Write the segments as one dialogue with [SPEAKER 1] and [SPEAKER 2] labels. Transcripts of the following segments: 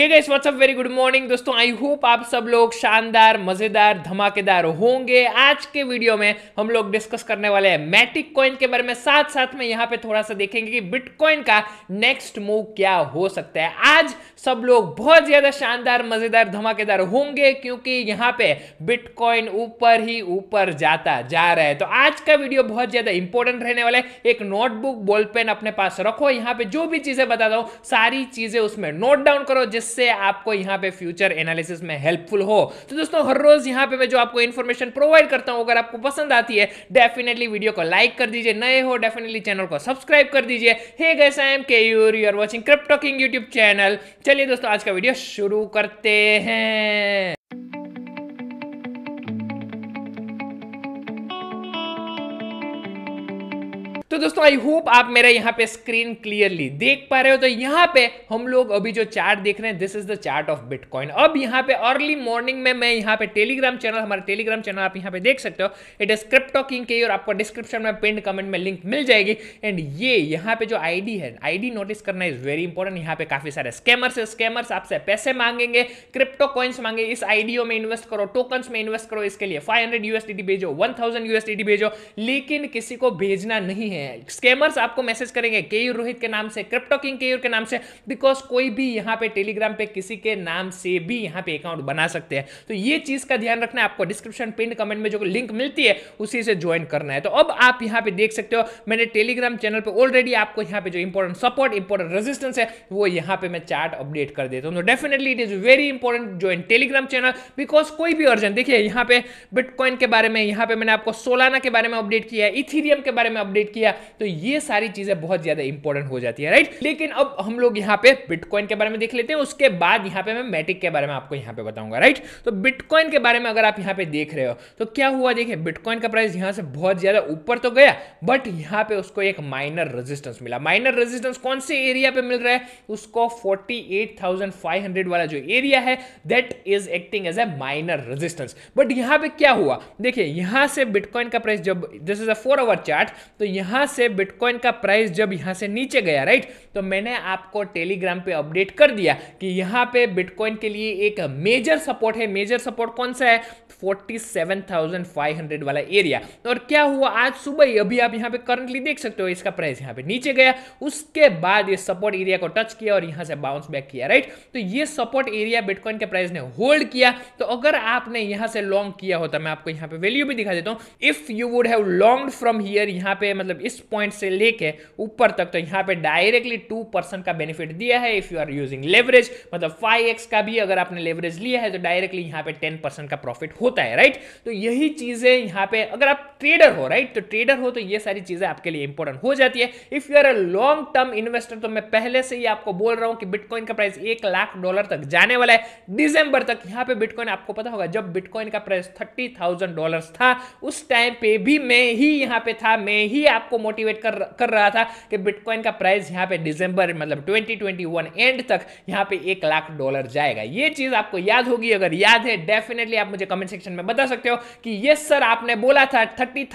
[SPEAKER 1] हे guys what's up very good morning दोस्तों I hope आप सब लोग शानदार मजेदार धमाकेदार होंगे आज के वीडियो में हम लोग डिस्कस करने वाले हैं मैटिक कॉइन के बारे में साथ साथ में यहाँ पे थोड़ा सा देखेंगे कि बिटकॉइन का नेक्स्ट मूव क्या हो सकता है आज सब लोग बहुत ज्यादा शानदार मजेदार धमाकेदार होंगे क्योंकि यहाँ पे बिटकॉइन ऊपर ही ऊपर जाता जा रहा है तो आज का वीडियो बहुत ज्यादा इंपॉर्टेंट रहने वाला है एक नोटबुक बॉल पेन अपने पास रखो यहाँ पे जो भी चीजें बताता दो सारी चीजें उसमें नोट डाउन करो जिस जिससे आपको यहां पे फ्यूचर एनालिसिस में हेल्पफुल हो तो दोस्तों हर रोज यहां पे मैं जो आपको इन्फॉर्मेशन प्रोवाइड करता हूं अगर आपको पसंद आती है डेफिनेटली वीडियो को लाइक कर दीजिए नए हो डेफिनेटली चैनल को सब्सक्राइब कर दीजिए hey guys I am K your you are watching Cryptoking YouTube channel चलिए दोस्तों आज का वीडियो शुरू करते हैं तो दोस्तों आई होप आप मेरा यहाँ पे स्क्रीन क्लियरली देख पा रहे हो तो यहाँ पे हम लोग अभी जो चार्ट देख रहे हैं this is the chart of bitcoin अब यहाँ पे अर्ली मॉर्निंग में मैं यहाँ पे टेलीग्राम चैनल हमारे टेलीग्राम चैनल आप यहाँ पे देख सकते हो इट इज क्रिप्टो किंग के और आपको डिस्क्रिप्शन में पिंड कमेंट में लिंक मिल जाएगी एंड ये यहाँ पे जो आई है आई नोटिस करना इज वेरी इंपॉर्टेंट यहाँ पे काफी सारे स्कैमर्स है स्कैमर्स आपसे पैसे मांगेंगे क्रिप्टो कॉइन्स मांगे इस आईडीओ में इन्वेस्ट करो टोकन्स में इन्वेस्ट करो इसके लिए फाइव हंड्रेड भेजो वन थाउजेंड भेजो लेकिन किसी को भेजना नहीं है हैं स्कैमर्स आपको मैसेज करेंगे केयूर रोहित के नाम से क्रिप्टो किंग केयूर के नाम से बिकॉज कोई भी यहाँ पे टेलीग्राम पे किसी के नाम से भी यहाँ पे अकाउंट बना सकते हैं तो ये चीज का ध्यान रखना है आपको डिस्क्रिप्शन पिंड कमेंट में जो लिंक मिलती है उसी से ज्वाइन करना है तो अब आप यहाँ पे देख सकते हो मैंने टेलीग्राम चैनल पर ऑलरेडी आपको यहाँ पे जो इंपॉर्टेंट सपोर्ट इंपॉर्टेंट रेजिस्टेंस है वो यहाँ पे मैं चार्ट अपडेट कर देता हूँ तो definitely it is very important join Telegram channel because कोई भी अर्जेंट देखिए यहाँ पे बिटकॉइन के बारे में यहाँ पे मैंने आपको सोलाना के बारे में अपडेट किया इथीरियम के बारे में अपडेट किया गया तो ये सारी चीजें बहुत ज्यादा इंपॉर्टेंट हो जाती है राइट लेकिन अब हम लोग यहाँ पे बिटकॉइन के बारे में देख लेते हैं उसके बाद यहाँ पे मैं मैटिक के बारे में आपको यहाँ पे बताऊंगा राइट तो बिटकॉइन के बारे में अगर आप यहाँ पे देख रहे हो तो क्या हुआ देखिए बिटकॉइन का प्राइस यहाँ से बहुत ज्यादा ऊपर तो गया बट यहाँ पे उसको एक माइनर रेजिस्टेंस मिला माइनर रेजिस्टेंस कौन से एरिया पे मिल रहा है उसको फोर्टी वाला जो एरिया है that is acting as a minor resistance but यहाँ पे क्या हुआ देखिये यहाँ से बिटकॉइन का प्राइस जब this is a four hour chart तो यहाँ यहां से बिटकॉइन का प्राइस जब यहां से नीचे गया राइट तो मैंने आपको टेलीग्राम पे अपडेट कर दिया कि यहां पे बिटकॉइन के लिए एक मेजर सपोर्ट है मेजर सपोर्ट कौन सा है 47,500 वाला एरिया और क्या हुआ आज सुबह ही अभी आप यहां पे करंटली देख सकते हो इसका प्राइस यहां पे नीचे गया उसके बाद ये सपोर्ट एरिया को टच किया और यहां से बाउंस बैक किया राइट तो ये सपोर्ट एरिया बिटकॉइन के प्राइस ने होल्ड किया तो अगर आपने यहां से लॉन्ग किया होता तो मैं आपको यहां पे वैल्यू भी दिखा देता हूं if you would have long from here यहां पे मतलब इस पॉइंट से लेके ऊपर तक तो यहाँ पे डायरेक्टली टू परसेंट का बेनिफिट दिया है if you are using leverage मतलब फाइव एक्स का भी अगर आपने लेवरेज लिया है तो डायरेक्टली यहाँ पे टेन परसेंट का प्रॉफिट होता है राइट तो यही चीज़ें यहाँ पे अगर आप ट्रेडर हो राइट तो ट्रेडर हो तो ये सारी चीज़ें आपके लिए इंपॉर्टेंट हो जाती है if you are a long term investor तो मैं पहले से ही आपको बोल रहा हूँ कि बिटकॉइन का प्राइस एक लाख डॉलर तक जाने वाला है दिसंबर तक यहाँ पे बिटकॉइन आपको पता होगा जब बिटकॉइन का प्राइस थर्टी थाउजेंड डॉलर था उस टाइम पे भी मैं ही यहाँ पे था मैं ही आपको आपको मोटिवेट कर कर रहा था कि बिटकॉइन का प्राइस यहाँ पे दिसंबर मतलब 2021 एंड तक यहाँ पे एक लाख डॉलर जाएगा ये चीज़ आपको याद होगी अगर याद है डेफिनेटली आप मुझे कमेंट सेक्शन में बता सकते हो कि यस सर आपने बोला था थर्टी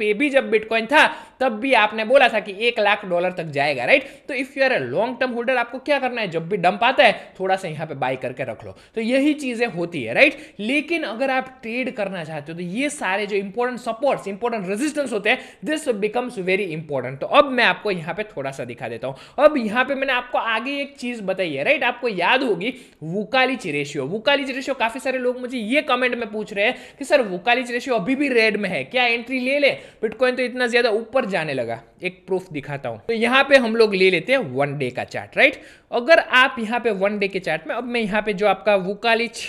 [SPEAKER 1] पे भी जब बिटकॉइन था तब भी आपने बोला था कि एक लाख डॉलर तक जाएगा राइट तो if you are a long term holder आपको क्या करना है जब भी डंप आता है थोड़ा सा यहाँ पे बाई करके रख लो तो यही चीज़ें होती है राइट लेकिन अगर आप ट्रेड करना चाहते हो तो ये सारे जो इंपोर्टेंट सपोर्ट्स इंपोर्टेंट रेजिस्टेंस होते हैं दिस बिकम्स वेरी इंपॉर्टेंट तो अब मैं आपको यहाँ पे थोड़ा सा दिखा देता हूँ अब यहाँ पे मैंने आपको आगे एक चीज़ बताई है राइट आपको याद होगी वुकालिच रेशियो वुकालिच रेशियो काफ़ी सारे लोग मुझे ये कमेंट में पूछ रहे हैं कि सर वुकालिच रेशियो अभी भी रेड में है क्या एंट्री ले ले बिटकॉइन तो इतना ज़्यादा ऊपर जाने लगा एक प्रूफ दिखाता हूँ तो यहाँ पे हम लोग ले लेते हैं वन डे का चार्ट राइट अगर आप यहाँ पे वन डे के चार्ट में अब मैं यहाँ पे जो आपका वुकालिच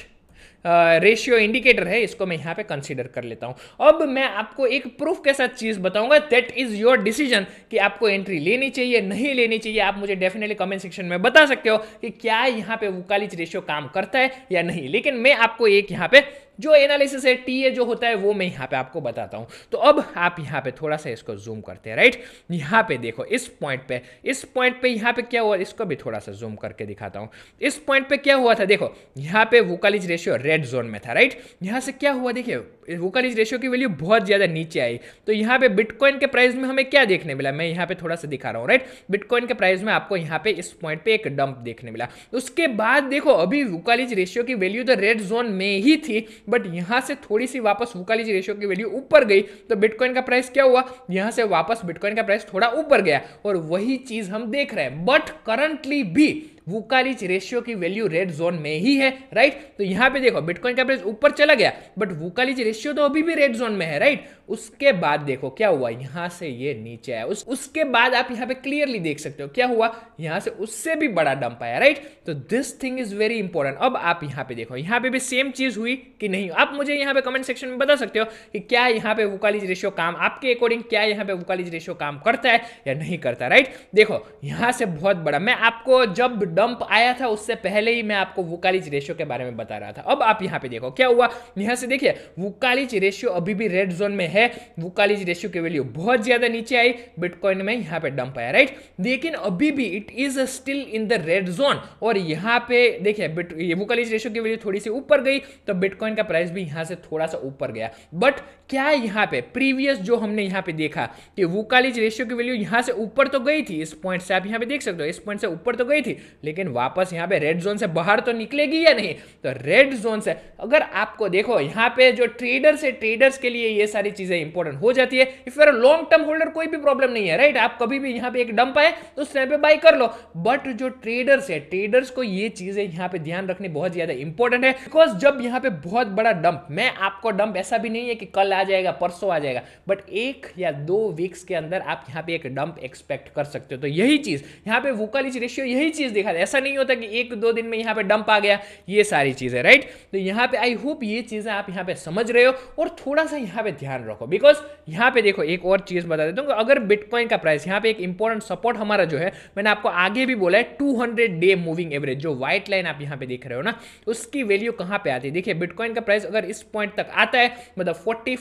[SPEAKER 1] रेशियो इंडिकेटर है इसको मैं यहाँ पे कंसिडर कर लेता हूं अब मैं आपको एक प्रूफ के साथ चीज़ बताऊंगा दैट इज़ योर डिसीजन कि आपको एंट्री लेनी चाहिए नहीं लेनी चाहिए आप मुझे डेफिनेटली कमेंट सेक्शन में बता सकते हो कि क्या यहाँ पे कालीज रेशियो काम करता है या नहीं लेकिन मैं आपको एक यहाँ पे जो एनालिसिस है टी ए जो होता है वो मैं यहाँ पे आपको बताता हूँ तो अब आप यहाँ पे थोड़ा सा इसको जूम करते हैं राइट यहाँ पे देखो इस पॉइंट पे इस पॉइंट पे यहाँ पे क्या हुआ इसको भी थोड़ा सा जूम करके दिखाता हूँ इस पॉइंट पे क्या हुआ था देखो यहाँ पे वोकलिज रेशियो रेड जोन में था राइट यहाँ से क्या हुआ देखिए वोकलिज रेशियो की वैल्यू बहुत ज़्यादा नीचे आई तो यहाँ पे बिटकॉइन के प्राइस में हमें क्या देखने मिला मैं यहाँ पे थोड़ा सा दिखा रहा हूँ राइट बिटकॉइन के प्राइस में आपको यहाँ पे इस पॉइंट पे एक डंप देखने मिला उसके बाद देखो अभी वोकलिज रेशियो की वैल्यू तो रेड जोन में ही थी बट यहाँ से थोड़ी सी वापस वुकालीज रेशियो की वैल्यू ऊपर गई तो बिटकॉइन का प्राइस क्या हुआ यहाँ से वापस बिटकॉइन का प्राइस थोड़ा ऊपर गया और वही चीज़ हम देख रहे हैं बट करंटली भी वुकारिच रेशियो की वैल्यू रेड जोन में ही है राइट तो यहाँ पे देखो बिटकॉइन का प्राइस ऊपर चला गया बट वुकारिच रेशियो तो अभी भी रेड जोन में है राइट उसके बाद देखो क्या हुआ यहां से ये नीचे आया उस, उसके बाद आप यहां पे क्लियरली देख सकते हो क्या हुआ यहां से उससे भी बड़ा डंप आया राइट तो this thing is very important अब आप यहाँ पे देखो यहाँ पे भी सेम चीज हुई कि नहीं आप मुझे यहाँ पे कमेंट सेक्शन में बता सकते हो कि क्या यहाँ पे वुकालिज रेशियो काम आपके अकॉर्डिंग क्या यहाँ पे वुकालिज रेशियो काम करता है या नहीं करता राइट देखो यहाँ से बहुत बड़ा मैं आपको जब डंप आया था उससे पहले ही मैं आपको वुकालिच रेशियो के बारे में बता रहा था अब आप यहाँ पे देखो क्या हुआ यहाँ से देखिए वुकालिच रेशियो अभी भी रेड जोन में है वुकालिच रेशियो की वैल्यू बहुत ज़्यादा नीचे आई बिटकॉइन में यहाँ पे डंप आया राइट लेकिन अभी भी it is still in the red zone और यहाँ पे देखिए वुकालिच रेशियो की वैल्यू थोड़ी सी ऊपर गई तो बिटकॉइन का प्राइस भी यहाँ से थोड़ा सा ऊपर गया बट क्या यहाँ पे प्रीवियस जो हमने यहाँ पे देखा कि वुकालिच रेशियो की वैल्यू यहाँ से ऊपर तो गई थी इस पॉइंट से आप यहाँ पे देख सकते हो इस पॉइंट से ऊपर तो गई थी लेकिन वापस यहाँ पे रेड जोन से बाहर तो निकलेगी या नहीं तो रेड जोन से अगर आपको देखो यहाँ पे जो ट्रेडर्स है ट्रेडर्स के लिए ये सारी चीज़ें इंपॉर्टेंट हो जाती है if you're long term holder कोई भी प्रॉब्लम नहीं है राइट आप कभी भी यहाँ पे एक डंप आए तो उस टाइम पे बाई कर लो बट जो ट्रेडर्स है ट्रेडर्स को ये चीज़ें यहाँ पे ध्यान रखनी बहुत ज़्यादा इंपॉर्टेंट है बिकॉज जब यहाँ पे बहुत बड़ा डंप मैं आपको डंप ऐसा भी नहीं है कि कल आ जाएगा परसों आ जाएगा बट एक या दो वीक्स के अंदर आप यहाँ पे एक डंप एक्सपेक्ट कर सकते हो तो यही चीज़ यहाँ पे वोकलिज रेशियो यही चीज़ दिखा है ऐसा नहीं होता कि एक दो दिन में यहाँ पे डंप आ गया ये सारी चीज़ें राइट तो यहाँ पे आई होप ये चीज़ें आप यहाँ पे समझ रहे हो और थोड़ा सा यहाँ पे ध्यान रखो बिकॉज यहाँ पे देखो एक और चीज़ बता देता हूँ अगर बिटकॉइन का प्राइस यहाँ पे एक इंपॉर्टेंट सपोर्ट हमारा जो है मैंने आपको आगे भी बोला है टू डे मूविंग एवरेज जो व्हाइट लाइन आप यहाँ पे देख रहे हो ना उसकी वैल्यू कहाँ पे आती है देखिए बिटकॉइन का प्राइस अगर इस पॉइंट तक आता है मतलब फोर्टी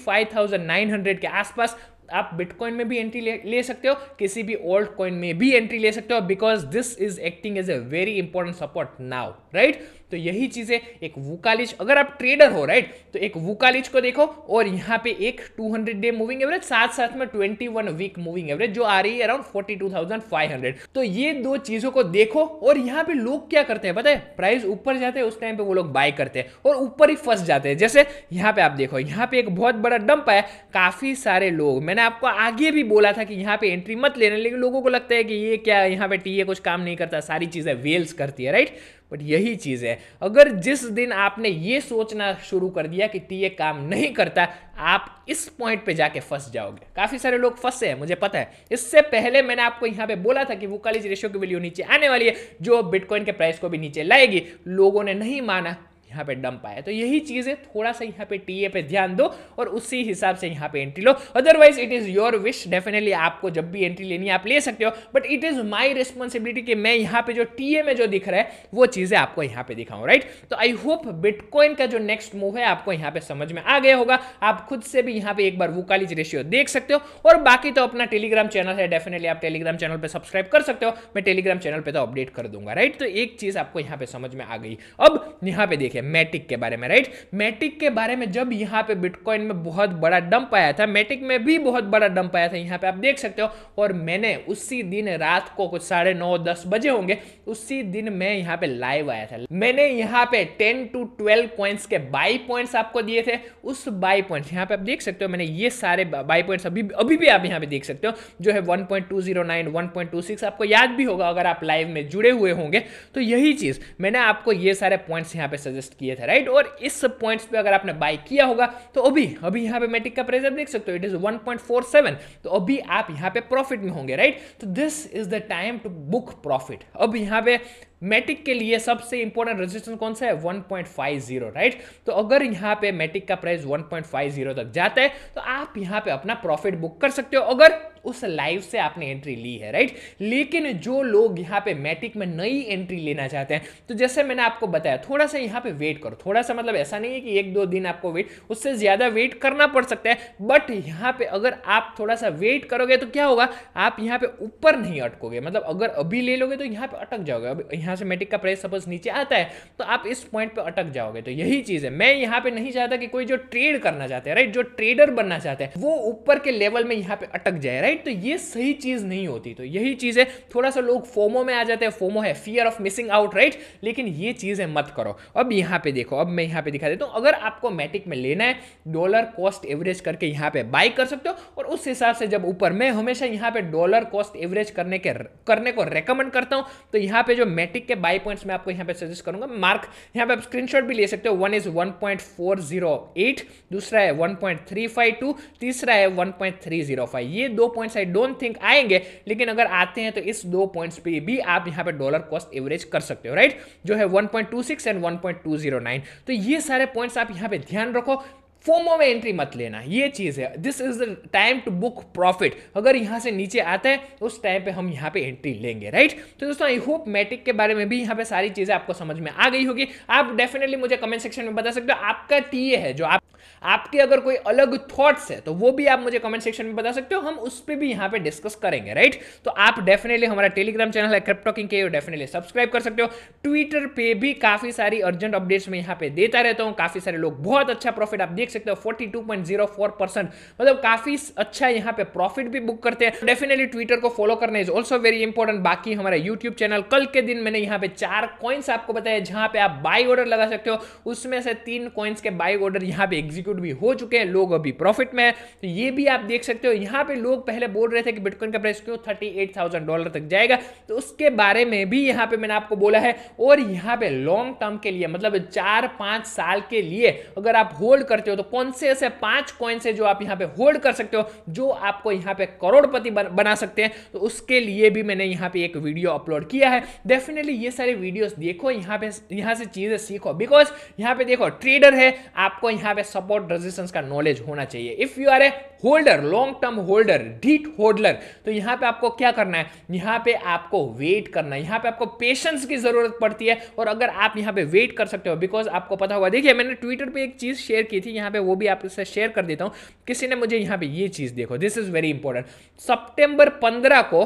[SPEAKER 1] के आसपास आप बिटकॉइन में भी एंट्री ले, ले सकते हो किसी भी ओल्ड कॉइन में भी एंट्री ले सकते हो because this is acting as a very important support now right तो यही चीज़ें एक वुकालिज अगर आप ट्रेडर हो राइट तो एक वुकालिज को देखो और यहाँ पे एक 200 डे मूविंग एवरेज साथ साथ में 21 वीक मूविंग एवरेज जो आ रही है अराउंड 42,500 तो ये दो चीज़ों को देखो और यहाँ पे लोग क्या करते हैं पता है प्राइस ऊपर जाते हैं उस टाइम पे वो लोग बाय करते हैं और ऊपर ही फंस जाते हैं जैसे यहाँ पे आप देखो यहाँ पे एक बहुत बड़ा डंप है काफ़ी सारे लोग मैंने आपको आगे भी बोला था कि यहाँ पे एंट्री मत लेना लेकिन लोगों को लगता है कि ये क्या यहाँ पे टीए कुछ काम नहीं करता सारी चीज़ें वेल्स करती है राइट बट यही चीज़ है अगर जिस दिन आपने ये सोचना शुरू कर दिया कि ये काम नहीं करता आप इस पॉइंट पे जाके फंस जाओगे काफ़ी सारे लोग फंसे हैं मुझे पता है इससे पहले मैंने आपको यहां पे बोला था कि वो कॉलेज रेशो की वैल्यू नीचे आने वाली है जो बिटकॉइन के प्राइस को भी नीचे लाएगी लोगों ने नहीं माना यहाँ पे डंप आया तो यही चीज़ है थोड़ा सा यहाँ पे टीए पे ध्यान दो और उसी हिसाब से यहाँ पे एंट्री लो otherwise it is your wish definitely आपको जब भी एंट्री लेनी है आप ले सकते हो but it is my responsibility कि मैं यहाँ पे जो टीए में जो दिख रहा है वो चीज़ें आपको यहाँ पे दिखाऊँ राइट तो आई होप बिटकॉइन का जो नेक्स्ट मूव है आपको यहाँ पे समझ में आ गया होगा आप खुद से भी यहाँ पे एक बार वुकालिज रेशियो देख सकते हो और बाकी तो अपना टेलीग्राम चैनल है डेफिनेटली आप टेलीग्राम चैनल पर सब्सक्राइब कर सकते हो मैं टेलीग्राम चैनल पर तो अपडेट कर दूंगा राइट तो एक चीज़ आपको यहाँ पे समझ में आ गई अब यहाँ पे देखिए मैटिक के बारे में राइट मैटिक के बारे में जब यहाँ पे बिटकॉइन में बहुत बड़ा डंप आया था मैटिक में भी बहुत बड़ा डंप आया था यहाँ पे आप देख सकते हो और मैंने उसी दिन रात को कुछ साढ़े नौ दस बजे होंगे उसी दिन मैं यहाँ पे लाइव आया था मैंने यहाँ पे टेन टू ट्वेल्व पॉइंट्स के बाई पॉइंट्स आपको दिए थे उस बाई पॉइंट्स यहाँ पे आप देख सकते हो मैंने ये सारे बाई पॉइंट्स अभी अभी भी आप यहाँ पे देख सकते हो जो है वन पॉइंट आपको याद भी होगा अगर आप लाइव में जुड़े हुए होंगे तो यही चीज़ मैंने आपको ये सारे पॉइंट्स यहाँ पे सजेस्ट एडजस्ट किए थे राइट और इस पॉइंट्स पे अगर आपने बाय किया होगा तो अभी अभी यहाँ पे मेटिक का प्रेजर देख सकते हो इट इज 1.47 तो अभी आप यहाँ पे प्रॉफिट में होंगे राइट तो this is the time to book profit अब यहाँ पे मैटिक के लिए सबसे इंपॉर्टेंट रेजिस्टेंस कौन सा है 1.50 राइट तो अगर यहां पे मैटिक का प्राइस 1.50 तक जाता है तो आप यहाँ पे अपना प्रॉफिट बुक कर सकते हो अगर उस लाइव से आपने एंट्री ली है राइट लेकिन जो लोग यहाँ पे मैटिक में नई एंट्री लेना चाहते हैं तो जैसे मैंने आपको बताया थोड़ा सा यहाँ पे वेट करो थोड़ा सा मतलब ऐसा नहीं है कि एक दो दिन आपको वेट उससे ज़्यादा वेट करना पड़ सकता है बट यहाँ पे अगर आप थोड़ा सा वेट करोगे तो क्या होगा आप यहाँ पे ऊपर नहीं अटकोगे मतलब अगर अभी ले लोगे तो यहाँ पे अटक जाओगे यहाँ से मेटिक का प्राइस सपोज नीचे आता है तो आप इस पॉइंट पर अटक जाओगे तो यही चीज़ है मैं यहाँ पे नहीं चाहता कि कोई जो ट्रेड करना चाहते हैं राइट जो ट्रेडर बनना चाहते हैं वो ऊपर के लेवल में यहाँ पे अटक जाए राइट तो ये सही चीज़ नहीं होती तो यही चीज़ है थोड़ा सा लोग फोमो में आ जाते हैं फोमो है fear of missing out right लेकिन ये चीज है मत करो अब यहाँ पे देखो अब मैं यहाँ पे दिखा देता हूँ अगर आपको मैटिक में लेना है डॉलर कॉस्ट एवरेज करके यहाँ पे बाई कर सकते हो और उस हिसाब से जब ऊपर मैं हमेशा यहाँ पे डॉलर कॉस्ट एवरेज करने के करने को रेकमेंड करता हूँ तो यहाँ पे जो मैटिक निफ्टी के बाई पॉइंट्स मैं आपको यहाँ पे सजेस्ट करूंगा मार्क यहाँ पे आप स्क्रीनशॉट भी ले सकते हो वन इज 1.408 दूसरा है 1.352 तीसरा है 1.305 ये दो पॉइंट्स आई डोंट थिंक आएंगे लेकिन अगर आते हैं तो इस दो पॉइंट्स पे भी आप यहाँ पे डॉलर कॉस्ट एवरेज कर सकते हो राइट जो है वन एंड वन तो ये सारे पॉइंट्स आप यहाँ पे ध्यान रखो फोमो में एंट्री मत लेना ये चीज़ है this is the time to book profit अगर यहाँ से नीचे आता है उस टाइम पे हम यहाँ पे एंट्री लेंगे राइट तो दोस्तों आई होप मैट्रिक के बारे में भी यहाँ पे सारी चीज़ें आपको समझ में आ गई होगी आप डेफिनेटली मुझे कमेंट सेक्शन में बता सकते हो आपका टी है जो आप आपके अगर कोई अलग थॉट्स है तो वो भी आप मुझे कमेंट सेक्शन में बता सकते हो हम उस पर भी यहाँ पे डिस्कस करेंगे राइट तो आप डेफिनेटली हमारा टेलीग्राम चैनल है क्रिप्टॉकिंग के डेफिनेटली सब्सक्राइब कर सकते हो ट्विटर पे भी काफी सारी अर्जेंट अपडेट्स में यहाँ पे देता रहता हूँ काफी सारे लोग बहुत अच्छा प्रॉफिट आप देख सकते हो फोर्टी मतलब काफी अच्छा यहाँ पे प्रॉफिट भी बुक करते हैं डेफिनेटली ट्विटर को फॉलो करना इज ऑल्सो वेरी इंपॉर्टेंट बाकी हमारा यूट्यूब चैनल कल के दिन मैंने यहाँ पे चार कॉइन्स आपको बताया जहां पे आप बाई ऑर्डर लगा सकते हो उसमें से तीन कॉइन्स के बाई ऑर्डर यहाँ पे एग्जीक्यूट एग्जीक्यूट भी हो चुके हैं लोग अभी प्रॉफिट में है तो ये भी आप देख सकते हो यहाँ पे लोग पहले बोल रहे थे कि बिटकॉइन का प्राइस क्यों थर्टी डॉलर तक जाएगा तो उसके बारे में भी यहाँ पे मैंने आपको बोला है और यहाँ पे लॉन्ग टर्म के लिए मतलब चार पाँच साल के लिए अगर आप होल्ड करते हो तो कौन से ऐसे पाँच कॉइन से जो आप यहाँ पे होल्ड कर सकते हो जो आपको यहाँ पे करोड़पति बना सकते हैं तो उसके लिए भी मैंने यहाँ पे एक वीडियो अपलोड किया है डेफिनेटली ये सारे वीडियोस देखो यहाँ पे यहाँ से चीज़ें सीखो बिकॉज यहाँ पे देखो ट्रेडर है आपको यहाँ पे सपोर्ट सपोर्ट रेजिस्टेंस का नॉलेज होना चाहिए if you are a holder long term holder डीट होल्डर तो यहां पे आपको क्या करना है यहां पे आपको वेट करना है यहां पे आपको पेशेंस की ज़रूरत पड़ती है और अगर आप यहां पे वेट कर सकते हो बिकॉज आपको पता होगा देखिए मैंने ट्विटर पे एक चीज़ शेयर की थी यहां पे वो भी आपसे शेयर कर देता हूं किसी ने मुझे यहां पे ये चीज़ देखो this is very important September पंद्रह को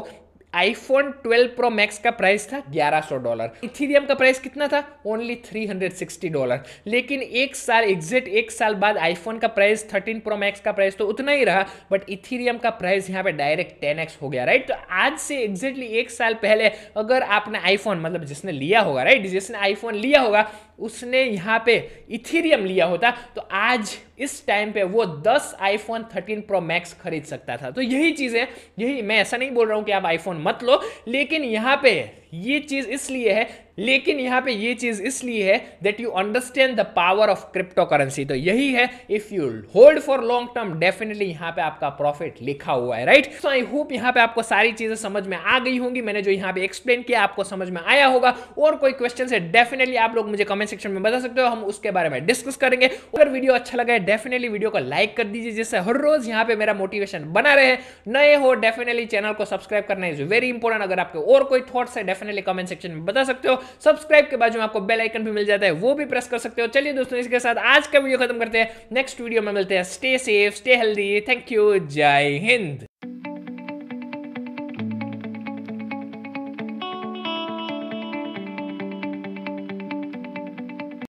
[SPEAKER 1] आईफोन 12 प्रो मैक्स का प्राइस था 1100 डॉलर इथीरियम का प्राइस कितना था ओनली 360 डॉलर लेकिन एक साल एग्जैक्ट एक साल बाद आईफोन का प्राइस 13 प्रो मैक्स का प्राइस तो उतना ही रहा बट इथीरियम का प्राइस यहाँ पे डायरेक्ट एक्स हो गया राइट तो आज से एग्जैक्टली एक साल पहले अगर आपने आईफोन मतलब जिसने लिया होगा राइट जिसने आईफोन लिया होगा उसने यहाँ पे इथीरियम लिया होता तो आज इस टाइम पे वो 10 आईफोन 13 प्रो मैक्स खरीद सकता था तो यही चीज़ है यही मैं ऐसा नहीं बोल रहा हूं कि आप आईफोन मत लो लेकिन यहां पे ये चीज इसलिए है लेकिन यहां पे ये चीज इसलिए है that you understand the power of crypto currency तो यही है if you hold for long term definitely यहां पे आपका प्रॉफिट लिखा हुआ है राइट सो आई होप यहाँ पे आपको सारी चीजें समझ में आ गई होंगी मैंने जो यहां पे एक्सप्लेन किया आपको समझ में आया होगा और कोई क्वेश्चन है डेफिनेटली आप लोग मुझे कमेंट सेक्शन में बता सकते हो हम उसके बारे में डिस्कस करेंगे अगर वीडियो अच्छा लगा है डेफिनेटली वीडियो को लाइक कर दीजिए जिससे हर रोज यहाँ पर मेरा मोटिवेशन बना रहे नए हो डेफिनेटली चैनल को सब्सक्राइब करना इज वेरी इंपॉर्टेंट अगर आपके और कोई थॉट्स है डेफिनेटली कमेंट सेक्शन में बता सकते हो सब्सक्राइब के बाद में आपको बेल आइकन भी मिल जाता है वो भी प्रेस कर सकते हो चलिए दोस्तों इसके साथ आज का वीडियो खत्म करते हैं नेक्स्ट वीडियो में मिलते हैं stay safe stay healthy thank you जय हिंद